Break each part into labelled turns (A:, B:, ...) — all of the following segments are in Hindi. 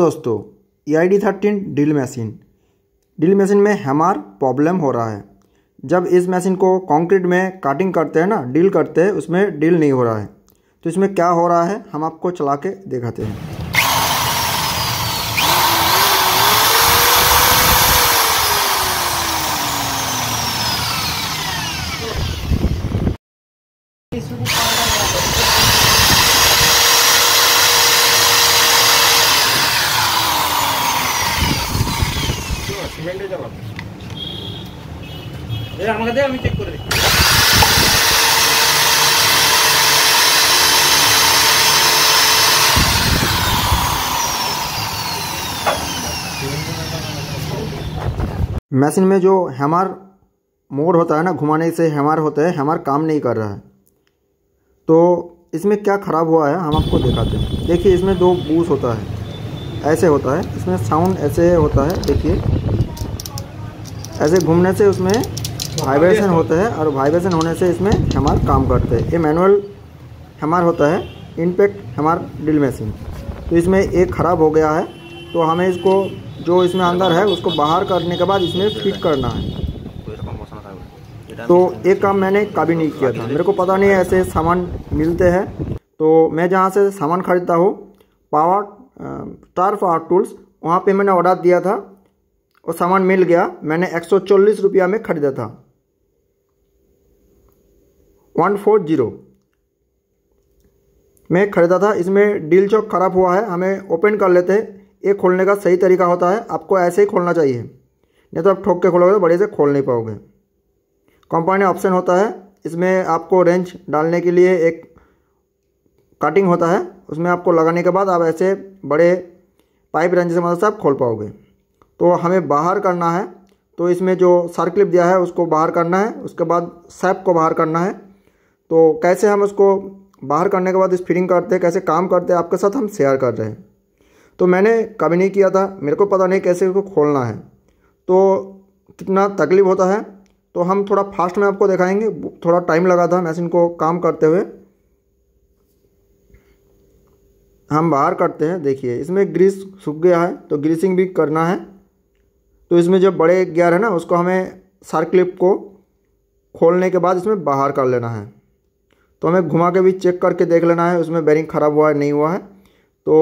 A: दोस्तों A I D thirteen drill machine drill machine में हमार प्रॉब्लम हो रहा है जब इस मशीन को कंक्रीट में काटिंग करते हैं ना ड्रिल करते हैं उसमें ड्रिल नहीं हो रहा है तो इसमें क्या हो रहा है हम आपको चला के दिखाते हैं मशीन में जो हैमर मोड़ होता है ना घुमाने से हैमर होता है हैमर काम नहीं कर रहा है तो इसमें क्या ख़राब हुआ है हम आपको दिखाते हैं देखिए इसमें दो बूस होता है ऐसे होता है इसमें साउंड ऐसे होता है देखिए ऐसे घूमने से उसमें वाइब्रेशन हाँ, होता है और वाइब्रेशन होने से इसमें हेमार काम करते हैं ये मैनुअल हेमार होता है इनपेक्ट हेमार ड्रिल मशीन तो इसमें एक ख़राब हो गया है तो हमें इसको जो इसमें अंदर है उसको बाहर करने के बाद इसमें फिट करना है तो एक काम मैंने कभी नहीं किया था मेरे को पता नहीं ऐसे सामान मिलते हैं तो मैं जहाँ से सामान खरीदता हूँ पावर स्टार पावर टूल्स वहाँ पे मैंने ऑर्डर दिया था और सामान मिल गया मैंने एक सौ चालीस रुपया में ख़रीदा था वन फोर जीरो में ख़रीदा था इसमें डील चौक ख़राब हुआ है हमें ओपन कर लेते हैं ये खोलने का सही तरीका होता है आपको ऐसे ही खोलना चाहिए नहीं तो आप ठोक के खोलोगे तो से खोल नहीं पाओगे कंपनी ऑप्शन होता है इसमें आपको रेंज डालने के लिए एक कटिंग होता है उसमें आपको लगाने के बाद आप ऐसे बड़े पाइप रेंज से मदद मतलब से आप खोल पाओगे तो हमें बाहर करना है तो इसमें जो सर्कलिप दिया है उसको बाहर करना है उसके बाद सैप को बाहर करना है तो कैसे हम उसको बाहर करने के बाद स्प्रिंग करते हैं कैसे काम करते हैं आपके साथ हम शेयर कर रहे हैं तो मैंने कभी नहीं किया था मेरे को पता नहीं कैसे इसको खोलना है तो कितना तकलीफ होता है तो हम थोड़ा फास्ट में आपको दिखाएंगे थोड़ा टाइम लगा था मशीन को काम करते हुए हम बाहर करते हैं देखिए इसमें ग्रीस सूख गया है तो ग्रीसिंग भी करना है तो इसमें जो बड़े गियर है ना उसको हमें सार क्लिप को खोलने के बाद इसमें बाहर कर लेना है तो हमें घुमा के भी चेक करके देख लेना है उसमें बैरिंग ख़राब हुआ है नहीं हुआ है तो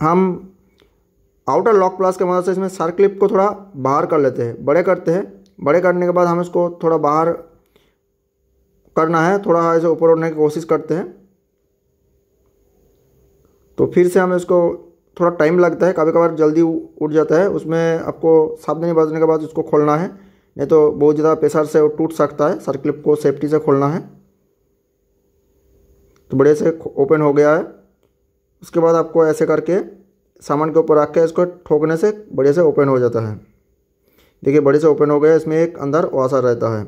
A: हम आउटर लॉक प्लस के मदद मतलब से इसमें सार क्लिप को थोड़ा बाहर कर लेते हैं बड़े करते हैं बड़े करने के बाद हम इसको थोड़ा बाहर करना है थोड़ा ऐसे ऊपर उड़ने की कोशिश करते हैं तो फिर से हम इसको थोड़ा टाइम लगता है कभी कभार जल्दी उठ जाता है उसमें आपको सावधानी बरतने के बाद उसको खोलना है नहीं तो बहुत ज़्यादा प्रेशर से वो टूट सकता है सर क्लिप को सेफ्टी से खोलना है तो बढ़िया से ओपन हो गया है उसके बाद आपको ऐसे करके सामान के ऊपर रख के इसको ठोकने से बढ़िया से ओपन हो जाता है देखिए बड़े से ओपन हो गया इसमें एक अंदर वाशर रहता है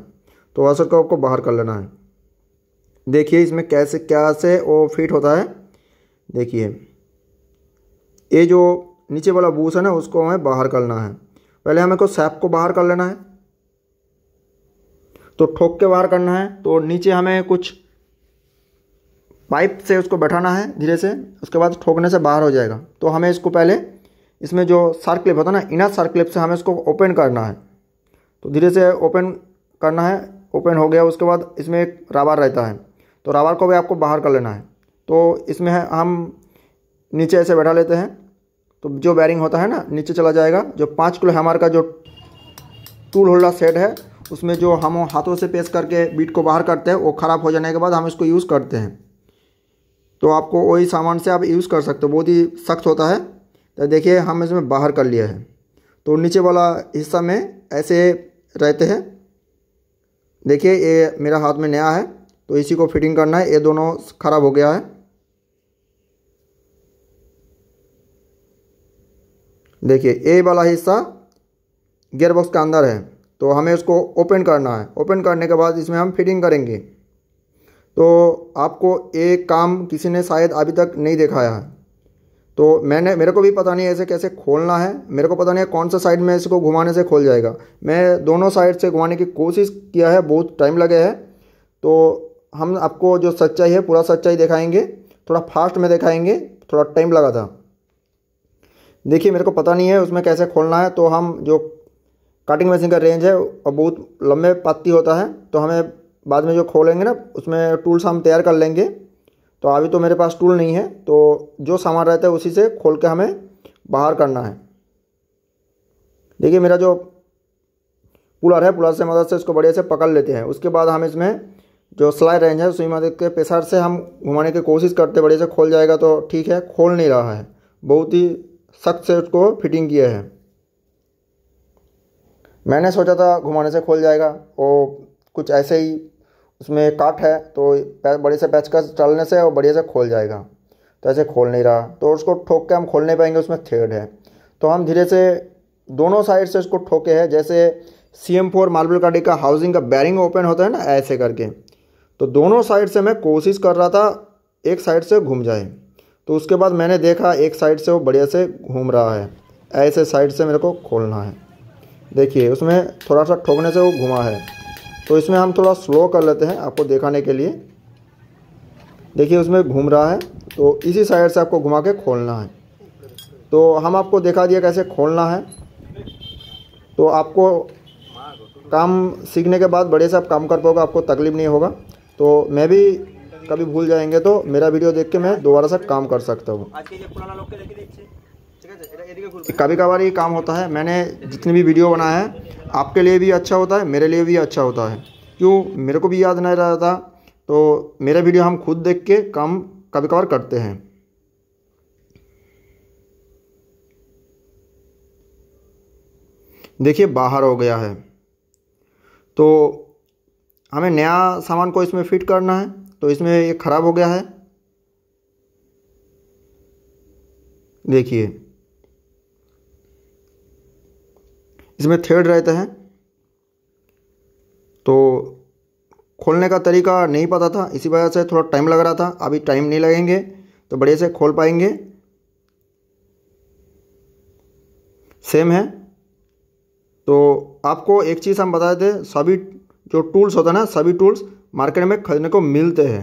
A: तो वाशर को आपको बाहर कर लेना है देखिए इसमें कैसे क्या से वो फिट होता है देखिए ये जो नीचे वाला बूस है ना उसको हमें बाहर करना है पहले हमें को सैप को बाहर कर लेना है तो ठोक के बाहर करना है तो नीचे हमें कुछ पाइप से उसको बैठाना है धीरे से उसके बाद ठोकने से बाहर हो जाएगा तो हमें इसको पहले इसमें जो सर्कलिप होता है ना इनर सर्कलिप से हमें इसको ओपन करना है तो धीरे से ओपन करना है ओपन हो गया उसके बाद इसमें एक रावर रहता है तो रावर को भी आपको बाहर कर लेना है तो इसमें हम नीचे ऐसे बैठा लेते हैं तो जो बैरिंग होता है ना नीचे चला जाएगा जो पाँच किलो हैमर का जो टूल होल्डर सेट है उसमें जो हम हाथों से पेश करके बीट को बाहर करते हैं वो ख़राब हो जाने के बाद हम इसको यूज़ करते हैं तो आपको वही सामान से आप यूज़ कर सकते हो बहुत ही सख्त होता है तो देखिए हम इसमें बाहर कर लिया है तो नीचे वाला हिस्सा में ऐसे रहते हैं देखिए ये मेरा हाथ में नया है तो इसी को फिटिंग करना है ये दोनों ख़राब हो गया है देखिए ए वाला हिस्सा गेयरबॉक्स बॉक्स के अंदर है तो हमें उसको ओपन करना है ओपन करने के बाद इसमें हम फिटिंग करेंगे तो आपको एक काम किसी ने शायद अभी तक नहीं दिखाया है तो मैंने मेरे को भी पता नहीं ऐसे कैसे खोलना है मेरे को पता नहीं है कौन सा साइड में इसको घुमाने से खोल जाएगा मैं दोनों साइड से घुमाने की कोशिश किया है बहुत टाइम लगे है तो हम आपको जो सच्चाई है पूरा सच्चाई दिखाएंगे थोड़ा फास्ट में दिखाएंगे थोड़ा टाइम लगा था देखिए मेरे को पता नहीं है उसमें कैसे खोलना है तो हम जो कटिंग मशीन का रेंज है और बहुत लंबे पत्ती होता है तो हमें बाद में जो खोलेंगे ना उसमें टूल्स हम तैयार कर लेंगे तो अभी तो मेरे पास टूल नहीं है तो जो सामान रहता है उसी से खोल के हमें बाहर करना है देखिए मेरा जो पुलर है पुलर से मदद से इसको बढ़िया से पकड़ लेते हैं उसके बाद हम इसमें जो सिलाई रेंज है उसकी मदद के पेसार से हम घुमाने की कोशिश करते बढ़िया से खोल जाएगा तो ठीक है खोल नहीं रहा है बहुत ही सख्त से उसको फिटिंग किया है मैंने सोचा था घुमाने से खोल जाएगा वो कुछ ऐसे ही उसमें काट है तो बड़े से का चलने से और बढ़िया से खोल जाएगा तो ऐसे खोल नहीं रहा तो उसको ठोक के हम खोल नहीं पाएंगे उसमें थ्रेड है तो हम धीरे से दोनों साइड से उसको ठोके हैं जैसे सी एम फोर मार्बल गाड़ी का हाउसिंग का बैरिंग ओपन होता है ना ऐसे करके तो दोनों साइड से मैं कोशिश कर रहा था एक साइड से घूम जाए तो उसके बाद मैंने देखा एक साइड से वो बढ़िया से घूम रहा है ऐसे साइड से मेरे को खोलना है देखिए उसमें थोड़ा सा ठोकने से वो घुमा है तो इसमें हम थोड़ा स्लो कर लेते हैं आपको दिखाने के लिए देखिए उसमें घूम रहा है तो इसी साइड से आपको घुमा के खोलना है तो हम आपको देखा दिया कैसे खोलना है तो आपको काम सीखने के बाद बड़े से आप काम कर पाओगे आपको तकलीफ़ नहीं होगा तो मैं भी कभी भूल जाएंगे तो मेरा वीडियो देख के मैं दोबारा से काम कर सकता हूँ कभी कभार ये काम होता है मैंने जितने भी वीडियो बनाए हैं आपके लिए भी अच्छा होता है मेरे लिए भी अच्छा होता है क्यों मेरे को भी याद नहीं रहा था तो मेरा वीडियो हम खुद देख के काम कभी कभार करते हैं देखिए बाहर हो गया है तो हमें नया सामान को इसमें फिट करना है तो इसमें ये ख़राब हो गया है देखिए इसमें थ्रेड रहते हैं तो खोलने का तरीका नहीं पता था इसी वजह से थोड़ा टाइम लग रहा था अभी टाइम नहीं लगेंगे तो बढ़िया से खोल पाएंगे सेम है तो आपको एक चीज़ हम बता देते सभी जो टूल्स होता है ना सभी टूल्स मार्केट में खरीदने को मिलते हैं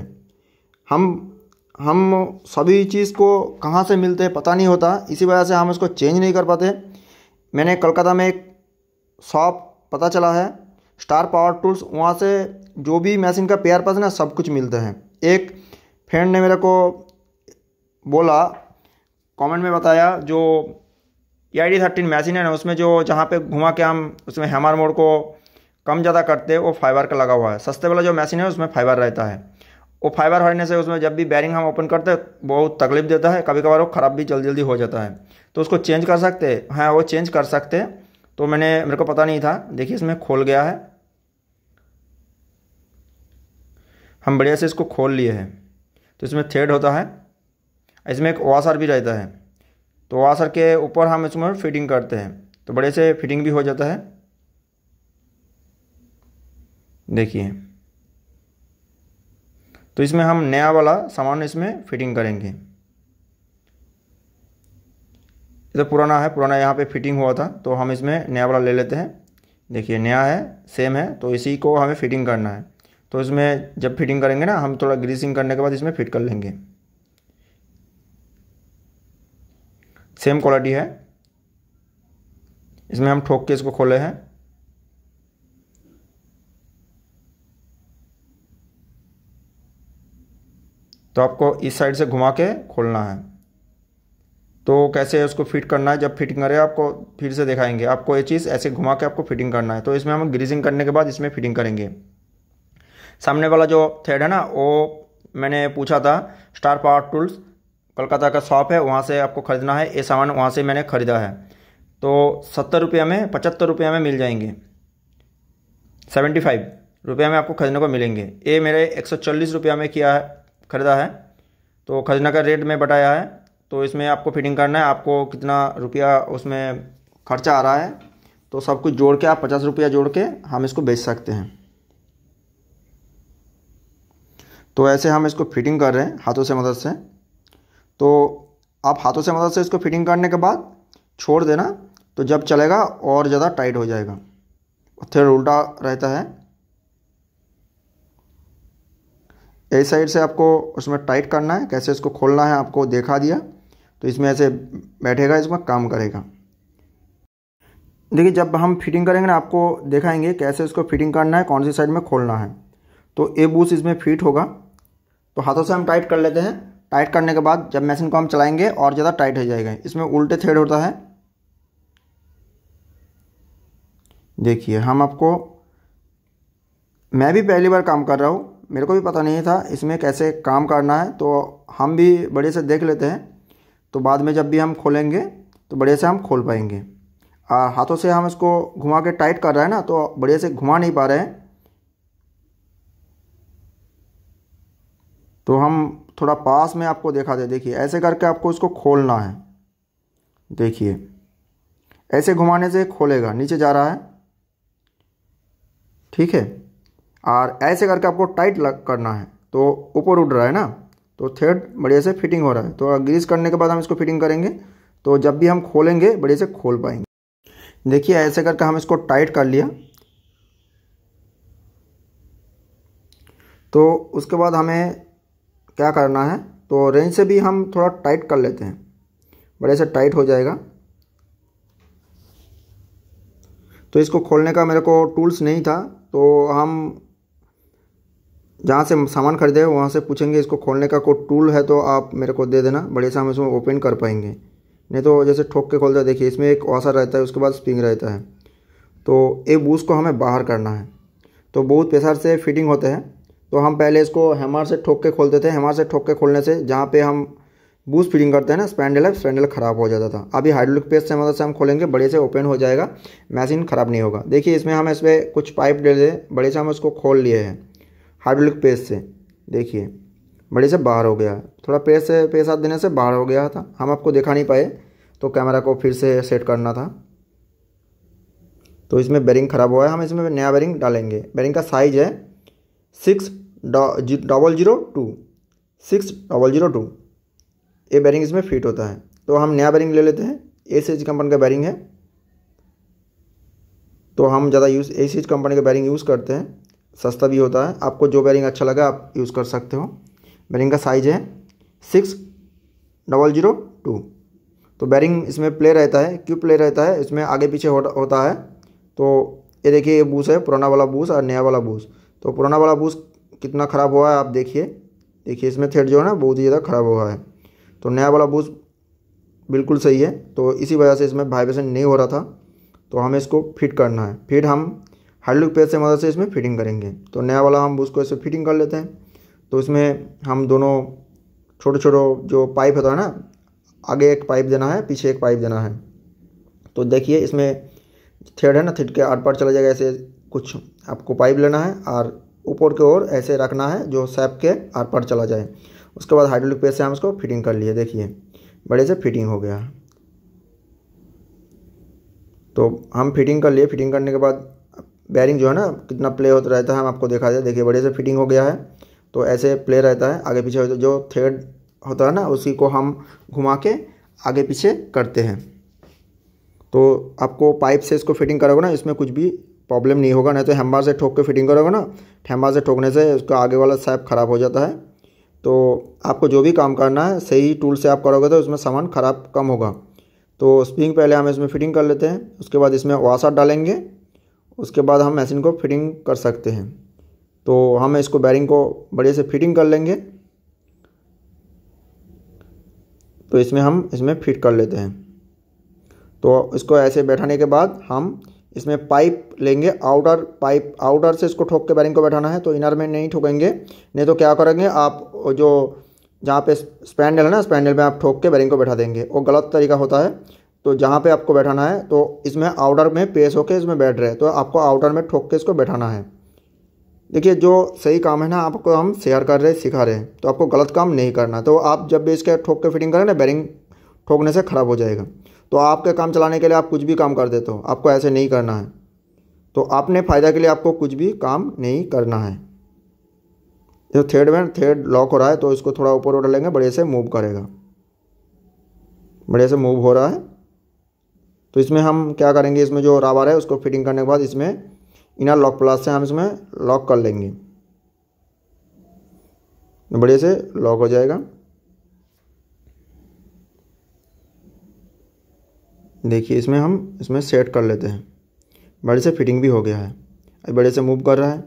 A: हम हम सभी चीज़ को कहाँ से मिलते हैं पता नहीं होता इसी वजह से हम इसको चेंज नहीं कर पाते मैंने कलकत्ता में एक शॉप पता चला है स्टार पावर टूल्स वहाँ से जो भी मशीन का पेयर पास ना सब कुछ मिलते हैं एक फ्रेंड ने मेरे को बोला कमेंट में बताया जो E I D thirteen machine है ना उसमें जो जहाँ पे घुमा के हम उसमें हैमर मोड को कम ज़्यादा करते वो फाइबर का लगा हुआ है सस्ते वाला जो मशीन है उसमें फाइबर रहता है वो फाइबर हटने से उसमें जब भी बैरिंग हम ओपन करते हैं बहुत तकलीफ देता है कभी कभार वो ख़राब भी जल्दी जल्दी हो जाता है तो उसको चेंज कर सकते हैं हाँ वो चेंज कर सकते तो मैंने मेरे को पता नहीं था देखिए इसमें खोल गया है हम बढ़िया से इसको खोल लिए हैं तो इसमें थ्रेड होता है इसमें एक वाशर भी रहता है तो वाशर के ऊपर हम इसमें फिटिंग करते हैं तो बड़े से फिटिंग भी हो जाता है देखिए तो इसमें हम नया वाला सामान इसमें फिटिंग करेंगे तो पुराना है पुराना यहाँ पे फिटिंग हुआ था तो हम इसमें नया वाला ले लेते हैं देखिए नया है सेम है तो इसी को हमें फिटिंग करना है तो इसमें जब फिटिंग करेंगे ना हम थोड़ा ग्रीसिंग करने के बाद इसमें फिट कर लेंगे सेम क्वालिटी है इसमें हम ठोक के इसको खोले हैं तो आपको इस साइड से घुमा के खोलना है तो कैसे उसको फिट करना है जब फिटिंग करें आपको फिर से दिखाएंगे आपको ये चीज़ ऐसे घुमा के आपको फिटिंग करना है तो इसमें हम ग्रीजिंग करने के बाद इसमें फिटिंग करेंगे सामने वाला जो थ्रेड है ना वो मैंने पूछा था स्टार पावर टूल्स कलकत्ता का शॉप है वहाँ से आपको ख़रीदना है ये सामान वहाँ से मैंने ख़रीदा है तो सत्तर रुपये में पचहत्तर रुपये में मिल जाएंगे सेवेंटी फाइव रुपये में आपको खरीदने को मिलेंगे ये मेरे एक सौ चालीस रुपये में किया है ख़रीदा है तो खजना का रेट में बताया है तो इसमें आपको फिटिंग करना है आपको कितना रुपया उसमें खर्चा आ रहा है तो सब कुछ जोड़ के आप पचास रुपया जोड़ के हम इसको बेच सकते हैं तो ऐसे हम इसको फिटिंग कर रहे हैं हाथों से मदद से तो आप हाथों से मदद से इसको फिटिंग करने के बाद छोड़ देना तो जब चलेगा और ज़्यादा टाइट हो जाएगा थ्रेड उल्टा रहता है ए साइड से आपको उसमें टाइट करना है कैसे इसको खोलना है आपको देखा दिया तो इसमें ऐसे बैठेगा इसमें काम करेगा देखिए जब हम फिटिंग करेंगे ना आपको देखाएंगे कैसे इसको फिटिंग करना है कौन सी साइड में खोलना है तो ए बूस इसमें फिट होगा तो हाथों से हम टाइट कर लेते हैं टाइट करने के बाद जब मशीन को हम चलाएंगे और ज़्यादा टाइट हो जाएगा इसमें उल्टे थ्रेड होता है देखिए हम आपको मैं भी पहली बार काम कर रहा हूँ मेरे को भी पता नहीं था इसमें कैसे काम करना है तो हम भी बड़े से देख लेते हैं तो बाद में जब भी हम खोलेंगे तो बड़े से हम खोल पाएंगे हाथों से हम इसको घुमा के टाइट कर रहे हैं ना तो बड़े से घुमा नहीं पा रहे हैं तो हम थोड़ा पास में आपको देखा दे देखिए ऐसे करके आपको इसको खोलना है देखिए ऐसे घुमाने से खोलेगा नीचे जा रहा है ठीक है और ऐसे करके आपको टाइट लग करना है तो ऊपर उड़ रहा है ना तो थ्रेड बढ़िया से फिटिंग हो रहा है तो ग्रीस करने के बाद हम इसको फिटिंग करेंगे तो जब भी हम खोलेंगे बढ़िया से खोल पाएंगे देखिए ऐसे करके हम इसको टाइट कर लिया तो उसके बाद हमें क्या करना है तो रेंज से भी हम थोड़ा टाइट कर लेते हैं बढ़िया से टाइट हो जाएगा तो इसको खोलने का मेरे को टूल्स नहीं था तो हम जहाँ से सामान खरीदे वहाँ से पूछेंगे इसको खोलने का कोई टूल है तो आप मेरे को दे देना बढ़िया से हम इसमें ओपन कर पाएंगे नहीं तो जैसे ठोक के खोलते देखिए इसमें एक ओसा रहता है उसके बाद स्प्रिंग रहता है तो ये बूस को हमें बाहर करना है तो बहुत प्रेशर से फिटिंग होते हैं तो हम पहले इसको हेमर से ठोक के खोलते थे हेमर से ठोक के खोलने से जहाँ पे हम बूस फिटिंग करते हैं ना स्पैंडल है स्पैंडल ख़राब हो जाता था अभी हाइड्रोलिक पेस्ट से मदद से हम खोलेंगे बड़े से ओपन हो जाएगा मशीन ख़राब नहीं होगा देखिए इसमें हम इस पर कुछ पाइप दें बड़े से हम उसको खोल लिए हैं हाइड्रोलिक पेज से देखिए बड़े से बाहर हो गया थोड़ा पेस से पेस हाथ देने से बाहर हो गया था हम आपको दिखा नहीं पाए तो कैमरा को फिर से सेट करना था तो इसमें बेरिंग ख़राब हुआ है हम इसमें नया बेरिंग डालेंगे बेरिंग का साइज है six double zero two six double zero two ये बैरिंग इसमें फिट होता है तो हम नया बैरिंग ले लेते हैं ए सी एच कंपनी का बैरिंग है तो हम ज़्यादा use A C H company का बैरिंग यूज़ करते हैं सस्ता भी होता है आपको जो बैरिंग अच्छा लगा आप यूज़ कर सकते हो बैरिंग का साइज है सिक्स डबल जीरो टू तो बैरिंग इसमें प्ले रहता है क्यों प्ले रहता है इसमें आगे पीछे होता है तो ये देखिए ये बूस है पुराना वाला बूस और नया वाला बूस तो पुराना वाला बूस कितना ख़राब हुआ है आप देखिए देखिए इसमें थेट जो है ना बहुत ही ज़्यादा ख़राब हुआ है तो नया वाला बूस बिल्कुल सही है तो इसी वजह से इसमें वाइब्रेशन नहीं हो रहा था तो हमें इसको फिट करना है फिर हम हाइड्रोलिक पेज से मदद से इसमें फिटिंग करेंगे तो नया वाला हम उसको ऐसे फिटिंग कर लेते हैं तो इसमें हम दोनों छोटे छोटे जो पाइप होता है ना आगे एक पाइप देना है पीछे एक पाइप देना है तो देखिए इसमें थ्रेड है ना थ्रेड के आर पार चला जाएगा ऐसे कुछ आपको पाइप लेना है और ऊपर की ओर ऐसे रखना है जो सैप के आर पार चला जाए उसके बाद हाइड्रोलिक पेज से हम इसको फिटिंग कर लिए देखिए बड़े से फिटिंग हो गया तो हम फिटिंग कर लिए फिटिंग करने के बाद बैरिंग जो है ना कितना प्ले होता रहता है हम आपको देखा जाए देखिए बढ़िया से फिटिंग हो गया है तो ऐसे प्ले रहता है आगे पीछे जो थ्रेड होता है ना उसी को हम घुमा के आगे पीछे करते हैं तो आपको पाइप से इसको फिटिंग करोगे ना इसमें कुछ भी प्रॉब्लम नहीं होगा नहीं तो हेम्बार से ठोक के फिटिंग करोगे ना हेम्बार से ठोकने से उसका आगे वाला साइप ख़राब हो जाता है तो आपको जो भी काम करना है सही टूल से आप करोगे तो उसमें सामान ख़राब कम होगा तो स्प्रिंग पहले हम इसमें फिटिंग कर लेते हैं उसके बाद इसमें वासर डालेंगे उसके बाद हम मशीन को फिटिंग कर सकते हैं तो हम इसको बैरिंग को बढ़िया से फिटिंग कर लेंगे तो इसमें हम इसमें फिट कर लेते हैं तो इसको ऐसे बैठाने के बाद हम इसमें पाइप लेंगे आउटर पाइप आउटर से इसको ठोक के बैरिंग को बैठाना है तो इनर में नहीं ठोकेंगे नहीं तो क्या करेंगे आप जो जहाँ पे स्पैंडल है ना स्पैंडल में आप ठोक के बैरिंग को बैठा देंगे वो गलत तरीका होता है तो जहाँ पे आपको बैठाना है तो इसमें आउटर में पेस होके इसमें बैठ रहे हैं तो आपको आउटर में ठोक के इसको बैठाना है देखिए जो सही काम है ना आपको हम शेयर कर रहे सिखा रहे हैं तो आपको गलत काम नहीं करना तो आप जब भी इसके ठोक के फिटिंग करें ना बैरिंग ठोकने से ख़राब हो जाएगा तो आपके काम चलाने के लिए आप कुछ भी काम कर देते हो आपको ऐसे नहीं करना है तो आपने फ़ायदा के लिए आपको कुछ भी काम नहीं करना है जो थर्ड में थर्ड लॉक हो रहा है तो इसको थोड़ा ऊपर उठा लेंगे बढ़िया से मूव करेगा बढ़िया से मूव हो रहा है तो इसमें हम क्या करेंगे इसमें जो रावर है उसको फिटिंग करने के बाद इसमें इनर लॉक प्लास से हम इसमें लॉक कर लेंगे बढ़िया से लॉक हो जाएगा देखिए इसमें हम इसमें सेट कर लेते हैं बड़े से फिटिंग भी हो गया है अभी बड़े से मूव कर रहा है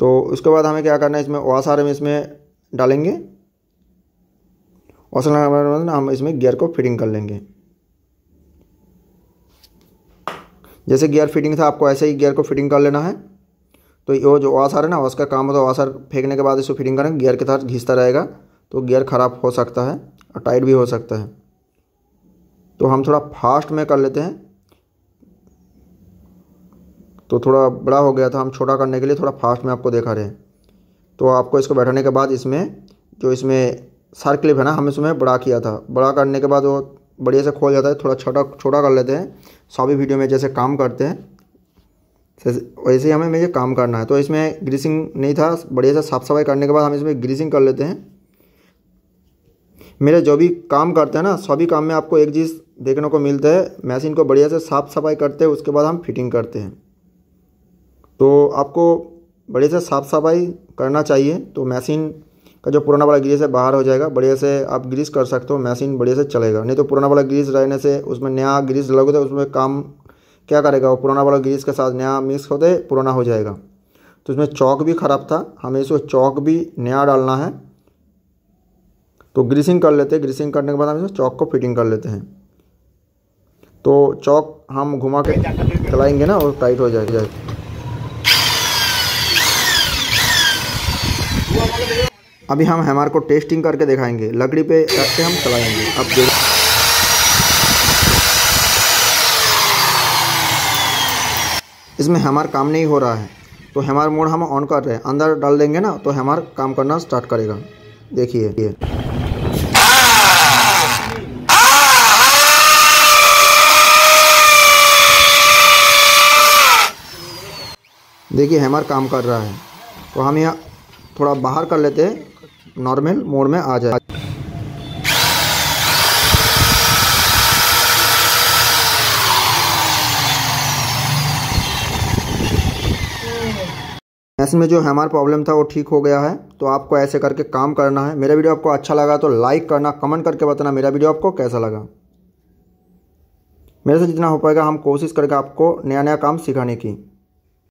A: तो उसके बाद हमें क्या करना है इसमें ओस आर इसमें डालेंगे ओस हम इसमें गियर को फिटिंग कर लेंगे जैसे गियर फिटिंग था आपको ऐसे ही गियर को फिटिंग कर लेना है तो ये जो आसार है ना उसका काम होता है तो वाशर फेंकने के बाद इसको फिटिंग करेंगे गियर के साथ घिसता रहेगा तो गियर ख़राब हो सकता है और टाइट भी हो सकता है तो हम थोड़ा फास्ट में कर लेते हैं तो थोड़ा बड़ा हो गया था हम छोटा करने के लिए थोड़ा फास्ट में आपको देखा रहे तो आपको इसको बैठाने के बाद इसमें जो इसमें सर्कलिप है ना हम इसमें बड़ा किया था बड़ा करने के बाद वो बढ़िया से खोल जाता है थोड़ा छोटा छोटा कर लेते हैं सभी वीडियो में जैसे काम करते हैं वैसे ही हमें मुझे काम करना है तो इसमें ग्रीसिंग नहीं था बढ़िया से साफ सफाई करने के बाद हम इसमें ग्रीसिंग कर लेते हैं मेरे जो भी काम करते हैं ना सभी काम में आपको एक चीज़ देखने को मिलता है मशीन को बढ़िया से साफ सफाई करते हैं उसके बाद हम फिटिंग करते हैं तो आपको बढ़िया से साफ सफाई करना चाहिए तो मशीन का जो पुराना वाला ग्रीस है बाहर हो जाएगा बढ़िया से आप ग्रीस कर सकते हो मशीन बढ़िया से चलेगा नहीं तो पुराना वाला ग्रीस रहने से उसमें नया ग्रीस लगे तो उसमें काम क्या करेगा वो पुराना वाला ग्रीस के साथ नया मिक्स होते पुराना हो जाएगा तो उसमें चौक भी ख़राब था हमें इसको चौक भी नया डालना है तो ग्रीसिंग कर लेते हैं ग्रीसिंग करने के बाद हम इसमें चौक को फिटिंग कर लेते हैं तो चौक हम घुमा के चलाएंगे ना और टाइट हो जाएगा अभी हम हैमर को टेस्टिंग करके दिखाएंगे लकड़ी पे रख के हम चलाएंगे अब देख इसमें हेमार काम नहीं हो रहा है तो हेमार मोड हम ऑन कर रहे हैं अंदर डाल देंगे ना तो हमार काम करना स्टार्ट करेगा देखिए ये देखिए हैमर काम कर रहा है तो हम यहाँ थोड़ा बाहर कर लेते हैं नॉर्मल मोड में आ जाए में जो हमारा प्रॉब्लम था वो ठीक हो गया है तो आपको ऐसे करके काम करना है मेरा वीडियो आपको अच्छा लगा तो लाइक करना कमेंट करके बताना मेरा वीडियो आपको कैसा लगा मेरे से जितना हो पाएगा हम कोशिश करके आपको नया नया काम सिखाने की